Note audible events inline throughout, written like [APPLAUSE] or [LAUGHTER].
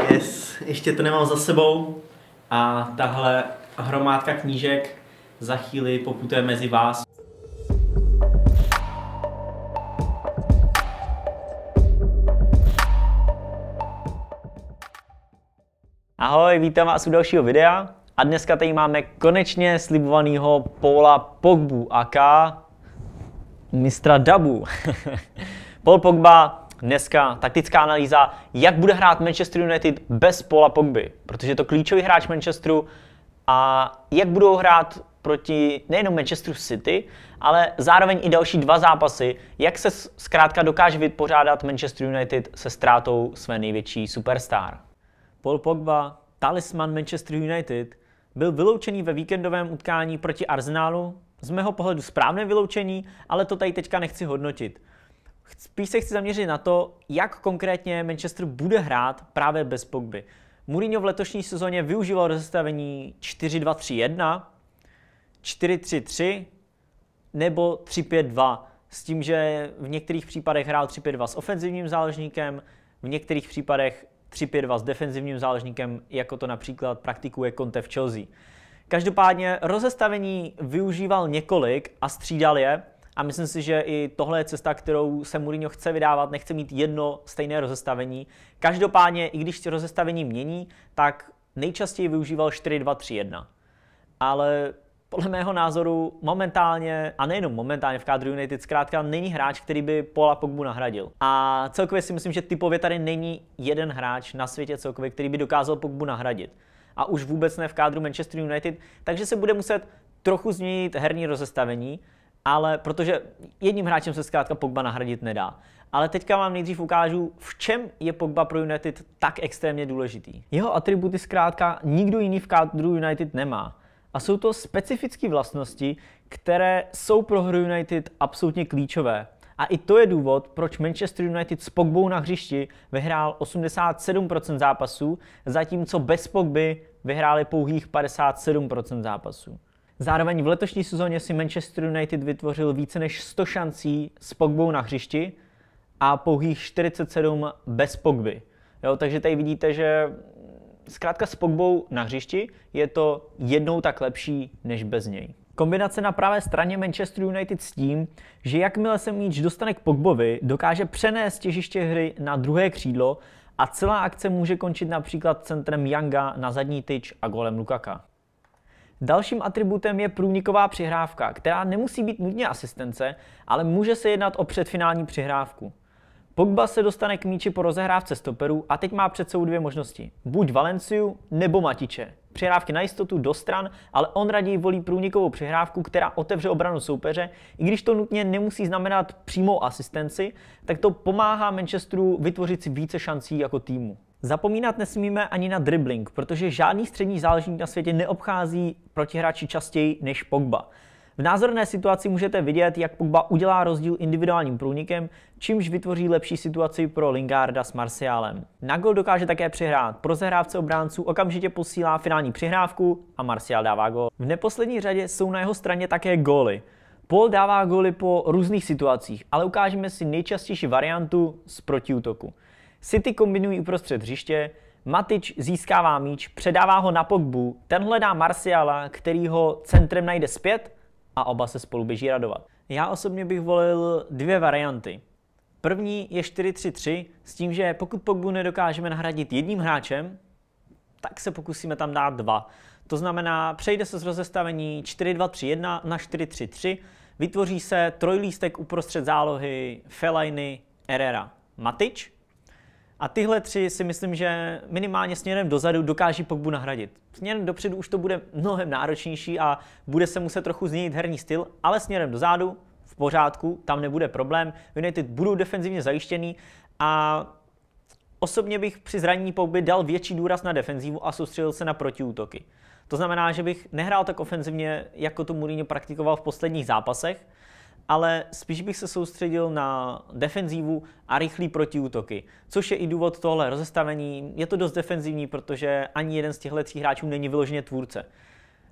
[LAUGHS] yes, ještě to nemám za sebou. A tahle hromádka knížek za chvíli poputuje mezi vás. Ahoj, vítám vás u dalšího videa. A dneska tady máme konečně slibovaného Paula Pogbu, aka mistra Dabu. [LAUGHS] Paul Pogba dneska taktická analýza, jak bude hrát Manchester United bez Paula Pogby, protože je to klíčový hráč Manchesteru a jak budou hrát proti nejenom Manchesteru City, ale zároveň i další dva zápasy, jak se zkrátka dokáže vypořádat Manchester United se ztrátou své největší superstar. Paul Pogba, talisman Manchester United, byl vyloučený ve víkendovém utkání proti Arsenalu. Z mého pohledu správné vyloučení, ale to tady teďka nechci hodnotit. Spíš se chci zaměřit na to, jak konkrétně Manchester bude hrát právě bez Pogby. Mourinho v letošní sezóně využíval rozestavení 4-2-3-1, 4-3-3 nebo 3-5-2 s tím, že v některých případech hrál 3-5-2 s ofenzivním záležníkem, v některých případech 3-5-2 s defenzivním záležníkem, jako to například praktikuje Conte v Chelsea. Každopádně rozestavení využíval několik a střídal je, a myslím si, že i tohle je cesta, kterou se Mourinho chce vydávat, nechce mít jedno stejné rozestavení. Každopádně, i když se rozestavení mění, tak nejčastěji využíval 4-2-3-1. Ale podle mého názoru momentálně, a nejenom momentálně v kádru United, zkrátka není hráč, který by Paula Pogbu nahradil. A celkově si myslím, že typově tady není jeden hráč na světě celkově, který by dokázal Pogbu nahradit. A už vůbec ne v kádru Manchester United, takže se bude muset trochu změnit herní rozestavení ale protože jedním hráčem se zkrátka Pogba nahradit nedá. Ale teďka vám nejdřív ukážu, v čem je Pogba pro United tak extrémně důležitý. Jeho atributy zkrátka nikdo jiný v kádru United nemá. A jsou to specifické vlastnosti, které jsou pro hru United absolutně klíčové. A i to je důvod, proč Manchester United s Pogbou na hřišti vyhrál 87% zápasů, zatímco bez Pogby vyhráli pouhých 57% zápasů. Zároveň v letošní sezóně si Manchester United vytvořil více než 100 šancí s Pogbou na hřišti a pouhých 47 bez Pogby. Jo, takže tady vidíte, že zkrátka s Pogbou na hřišti je to jednou tak lepší než bez něj. Kombinace na pravé straně Manchester United s tím, že jakmile se míč dostane k Pogbovi, dokáže přenést těžiště hry na druhé křídlo a celá akce může končit například centrem Yanga na zadní tyč a golem Lukaka. Dalším atributem je průniková přihrávka, která nemusí být nutně asistence, ale může se jednat o předfinální přihrávku. Pogba se dostane k míči po rozehrávce stoperů a teď má před sebou dvě možnosti. Buď Valenciu nebo Matiče. Přihrávky na jistotu do stran, ale on raději volí průnikovou přihrávku, která otevře obranu soupeře. I když to nutně nemusí znamenat přímou asistenci, tak to pomáhá Manchesteru vytvořit si více šancí jako týmu. Zapomínat nesmíme ani na dribbling, protože žádný střední záležník na světě neobchází protihráči častěji než Pogba. V názorné situaci můžete vidět, jak Pogba udělá rozdíl individuálním průnikem, čímž vytvoří lepší situaci pro Lingarda s Marciálem. Na gol dokáže také přihrát. Pro zahrávce obránců okamžitě posílá finální přihrávku a Marciál dává gol. V neposlední řadě jsou na jeho straně také góly. Paul dává góly po různých situacích, ale ukážeme si nejčastější variantu z protiútoku. City kombinují uprostřed hřiště, Matič získává míč, předává ho na Pogbu, ten hledá Marciala, který ho centrem najde zpět a oba se spolu běží radovat. Já osobně bych volil dvě varianty. První je 4-3-3 s tím, že pokud Pogbu nedokážeme nahradit jedním hráčem, tak se pokusíme tam dát dva. To znamená, přejde se z rozestavení 4-2-3-1 na 4-3-3, vytvoří se trojlístek uprostřed zálohy Fellaini, Herrera, Matič, a tyhle tři si myslím, že minimálně směrem dozadu dokáží Pogbu nahradit. Směrem dopředu už to bude mnohem náročnější a bude se muset trochu změnit herní styl, ale směrem dozadu v pořádku, tam nebude problém. United budou defenzivně zajištěný a osobně bych při zranění Pogby dal větší důraz na defenzívu a soustředil se na protiútoky. To znamená, že bych nehrál tak ofenzivně, jako to Mourinho praktikoval v posledních zápasech, ale spíš bych se soustředil na defenzívu a rychlý protiútoky, což je i důvod tohle rozestavení. Je to dost defenzivní, protože ani jeden z těchto tří hráčů není vyloženě tvůrce.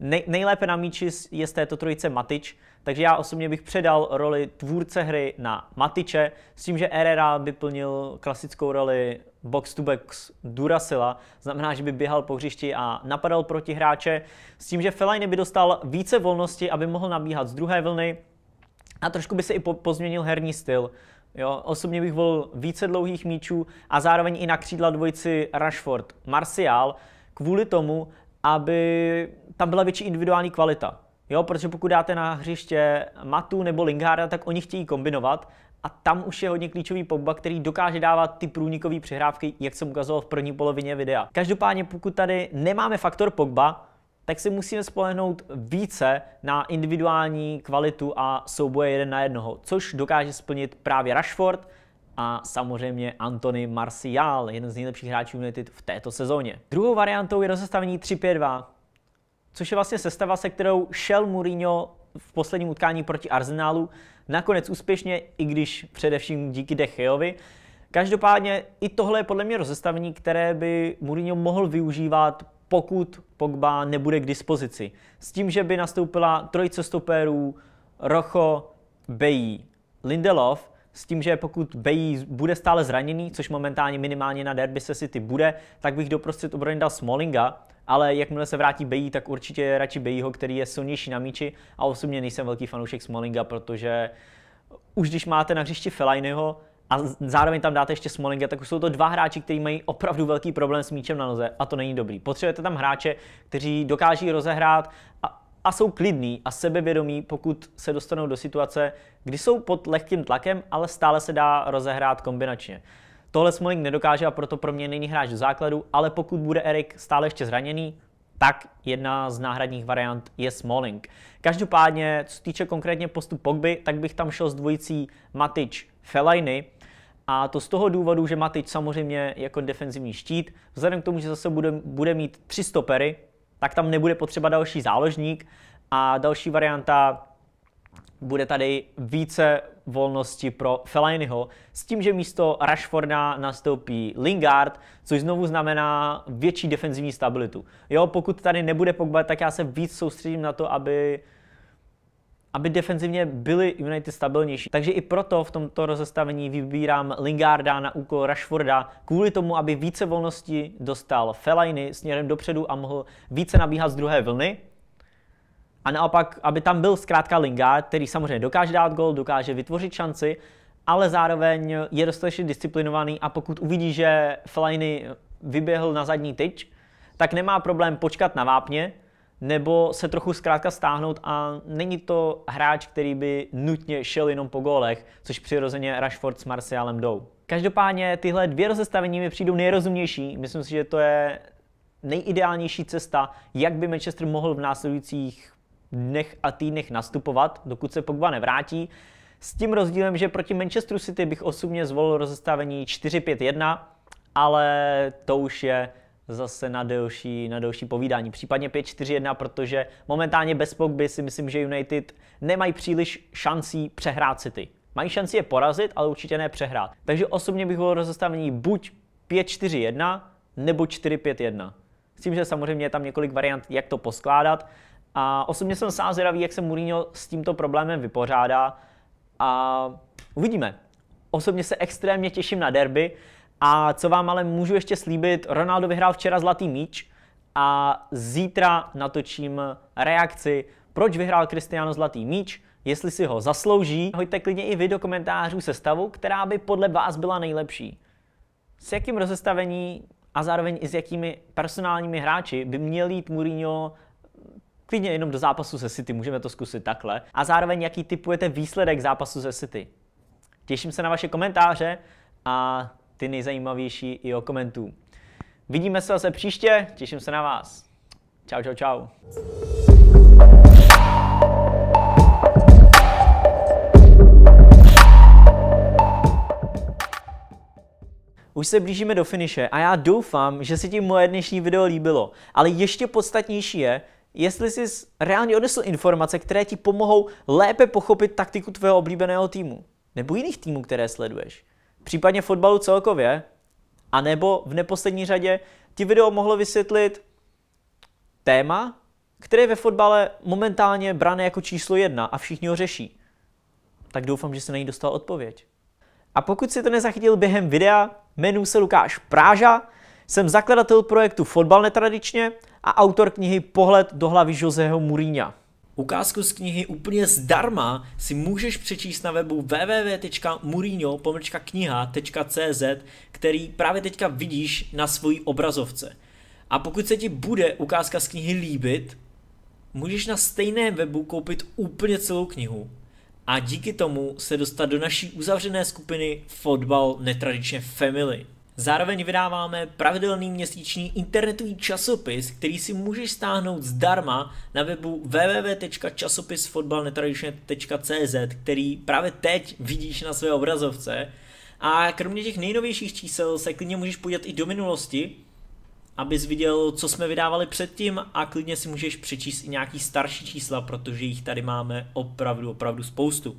Nej, nejlépe na míči je z této trojice Matič, takže já osobně bych předal roli tvůrce hry na Matiče, s tím, že Herrera by plnil klasickou roli box-to-box Durasila, znamená, že by běhal po hřišti a napadal proti hráče, s tím, že Fellaini by dostal více volnosti, aby mohl nabíhat z druhé vlny, a trošku by se i po- pozměnil herní styl. Jo, osobně bych volil více dlouhých míčů a zároveň i na křídla dvojici Rashford, Martial, kvůli tomu, aby tam byla větší individuální kvalita. Jo, protože pokud dáte na hřiště Matu nebo Lingarda, tak oni chtějí kombinovat a tam už je hodně klíčový Pogba, který dokáže dávat ty průnikové přihrávky, jak jsem ukazoval v první polovině videa. Každopádně, pokud tady nemáme faktor Pogba, tak si musíme spolehnout více na individuální kvalitu a souboje jeden na jednoho, což dokáže splnit právě Rashford a samozřejmě Anthony Martial, jeden z nejlepších hráčů United v této sezóně. Druhou variantou je rozestavení 3-5-2, což je vlastně sestava, se kterou šel Mourinho v posledním utkání proti Arsenalu, nakonec úspěšně, i když především díky Decheovi. Každopádně i tohle je podle mě rozestavení, které by Mourinho mohl využívat, pokud Pogba nebude k dispozici. S tím, že by nastoupila trojice stopérů Rocho, Bejí, Lindelof, s tím, že pokud Bejí bude stále zraněný, což momentálně minimálně na derby se City bude, tak bych doprostřed obrany dal Smallinga, ale jakmile se vrátí Bejí, tak určitě radši Bejího, který je silnější na míči a osobně nejsem velký fanoušek Smallinga, protože už když máte na hřišti Felajnyho, a zároveň tam dáte ještě Smolinga, tak už jsou to dva hráči, kteří mají opravdu velký problém s míčem na noze a to není dobrý. Potřebujete tam hráče, kteří dokáží rozehrát a, a jsou klidní a sebevědomí, pokud se dostanou do situace, kdy jsou pod lehkým tlakem, ale stále se dá rozehrát kombinačně. Tohle Smoling nedokáže a proto pro mě není hráč do základu, ale pokud bude Erik stále ještě zraněný, tak jedna z náhradních variant je Smalling. Každopádně, co týče konkrétně postup Pogby, tak bych tam šel s dvojicí Matič Fellaini, a to z toho důvodu, že Matič samozřejmě jako defenzivní štít, vzhledem k tomu, že zase bude, bude mít tři stopery, tak tam nebude potřeba další záložník a další varianta bude tady více volnosti pro Fellainiho, s tím, že místo Rashforda nastoupí Lingard, což znovu znamená větší defenzivní stabilitu. Jo, pokud tady nebude Pogba, tak já se víc soustředím na to, aby aby defenzivně byli United stabilnější. Takže i proto v tomto rozestavení vybírám Lingarda na úkol Rashforda, kvůli tomu, aby více volnosti dostal Fellaini směrem dopředu a mohl více nabíhat z druhé vlny, a naopak, aby tam byl zkrátka Lingard, který samozřejmě dokáže dát gol, dokáže vytvořit šanci, ale zároveň je dostatečně disciplinovaný a pokud uvidí, že Fellaini vyběhl na zadní tyč, tak nemá problém počkat na vápně, nebo se trochu zkrátka stáhnout a není to hráč, který by nutně šel jenom po gólech, což přirozeně Rashford s Marcialem jdou. Každopádně tyhle dvě rozestavení mi přijdou nejrozumější, myslím si, že to je nejideálnější cesta, jak by Manchester mohl v následujících dnech a týdnech nastupovat, dokud se Pogba nevrátí. S tím rozdílem, že proti Manchester City bych osobně zvolil rozestavení 4-5-1, ale to už je zase na delší, na delší povídání. Případně 5-4-1, protože momentálně bez Pogby si myslím, že United nemají příliš šancí přehrát City. Mají šanci je porazit, ale určitě ne přehrát. Takže osobně bych volil rozestavení buď 5-4-1 nebo 4-5-1. S tím, že samozřejmě je tam několik variant, jak to poskládat, a osobně jsem sám zvědavý, jak se Mourinho s tímto problémem vypořádá. A uvidíme. Osobně se extrémně těším na derby. A co vám ale můžu ještě slíbit, Ronaldo vyhrál včera zlatý míč a zítra natočím reakci, proč vyhrál Cristiano zlatý míč, jestli si ho zaslouží. Hoďte klidně i vy do komentářů se stavu, která by podle vás byla nejlepší. S jakým rozestavení a zároveň i s jakými personálními hráči by měl jít Mourinho klidně jenom do zápasu se City, můžeme to zkusit takhle. A zároveň, jaký typujete výsledek zápasu se City. Těším se na vaše komentáře a ty nejzajímavější i o komentů. Vidíme se zase příště, těším se na vás. Čau, čau, čau. Už se blížíme do finiše a já doufám, že se ti moje dnešní video líbilo, ale ještě podstatnější je, jestli jsi reálně odnesl informace, které ti pomohou lépe pochopit taktiku tvého oblíbeného týmu nebo jiných týmů, které sleduješ, případně fotbalu celkově, a nebo v neposlední řadě ti video mohlo vysvětlit téma, které je ve fotbale momentálně brané jako číslo jedna a všichni ho řeší. Tak doufám, že se na ní dostal odpověď. A pokud si to nezachytil během videa, jmenuji se Lukáš Práža, jsem zakladatel projektu Fotbal netradičně a autor knihy Pohled do hlavy Joseho Murína. Ukázku z knihy úplně zdarma si můžeš přečíst na webu www.mourinho.kniha.cz, který právě teďka vidíš na svojí obrazovce. A pokud se ti bude ukázka z knihy líbit, můžeš na stejném webu koupit úplně celou knihu a díky tomu se dostat do naší uzavřené skupiny Fotbal netradičně Family. Zároveň vydáváme pravidelný měsíční internetový časopis, který si můžeš stáhnout zdarma na webu www.časopisfotbalnetradičně.cz, který právě teď vidíš na své obrazovce. A kromě těch nejnovějších čísel se klidně můžeš podívat i do minulosti, abys viděl, co jsme vydávali předtím a klidně si můžeš přečíst i nějaký starší čísla, protože jich tady máme opravdu, opravdu spoustu.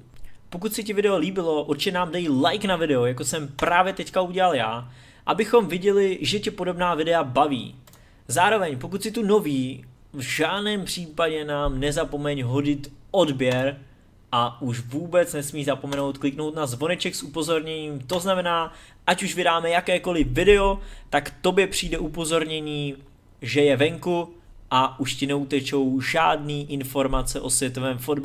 Pokud se ti video líbilo, určitě nám dej like na video, jako jsem právě teďka udělal já abychom viděli, že tě podobná videa baví. Zároveň, pokud si tu nový, v žádném případě nám nezapomeň hodit odběr a už vůbec nesmí zapomenout kliknout na zvoneček s upozorněním, to znamená, ať už vydáme jakékoliv video, tak tobě přijde upozornění, že je venku a už ti neutečou žádný informace o světovém fotbalu.